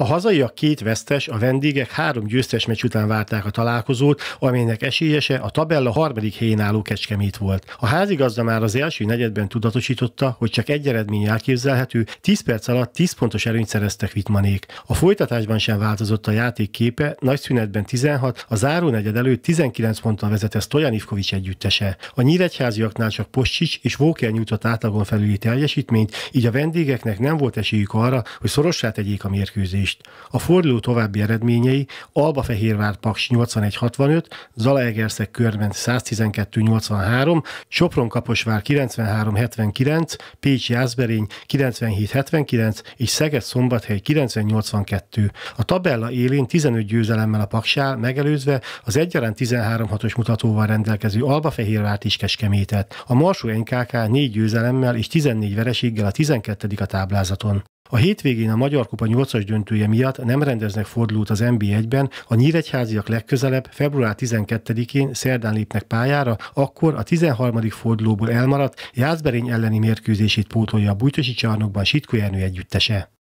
A hazaiak két vesztes, a vendégek három győztes meccs után várták a találkozót, amelynek esélyese a tabella harmadik helyén álló Kecskemét volt. A házigazda már az első negyedben tudatosította, hogy csak egy eredmény elképzelhető, 10 perc alatt 10 pontos erőnyt szereztek Vitmanék. A folytatásban sem változott a játék képe, nagy szünetben 16, a záró negyed előtt 19 ponttal vezetett Stojan Ivkovics együttese. A nyíregyháziaknál csak Poscsics és Vóker nyújtott átlagon felüli teljesítményt, így a vendégeknek nem volt esélyük arra, hogy szorossá tegyék a mérkőzést. Budapest. A forduló további eredményei Albafehérvár Paks 81-65, Zalaegerszeg Körben 112-83, Sopron Kaposvár 93-79, Pécsi Ázberény 97-79 és Szeged Szombathely 90-82. A tabella élén 15 győzelemmel a Paksál megelőzve az egyaránt 13-6-os mutatóval rendelkező Albafehérvárt is Keskemétet. A Marsó NKK 4 győzelemmel és 14 vereséggel a 12 a táblázaton. A hétvégén a Magyar Kupa 8-as döntője miatt nem rendeznek fordulót az NB1-ben, a nyíregyháziak legközelebb február 12-én szerdán lépnek pályára, akkor a 13. fordulóból elmaradt Jászberény elleni mérkőzését pótolja a Bújtosi csarnokban Sitko együttese.